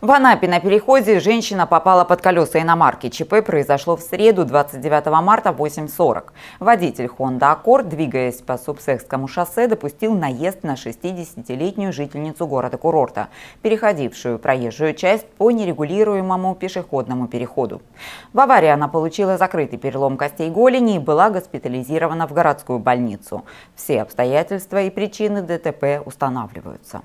В Анапе на переходе женщина попала под колеса иномарки. ЧП произошло в среду 29 марта 8.40. Водитель Honda Accord, двигаясь по Субсекскому шоссе, допустил наезд на 60-летнюю жительницу города-курорта, переходившую проезжую часть по нерегулируемому пешеходному переходу. В аварии она получила закрытый перелом костей голени и была госпитализирована в городскую больницу. Все обстоятельства и причины ДТП устанавливаются.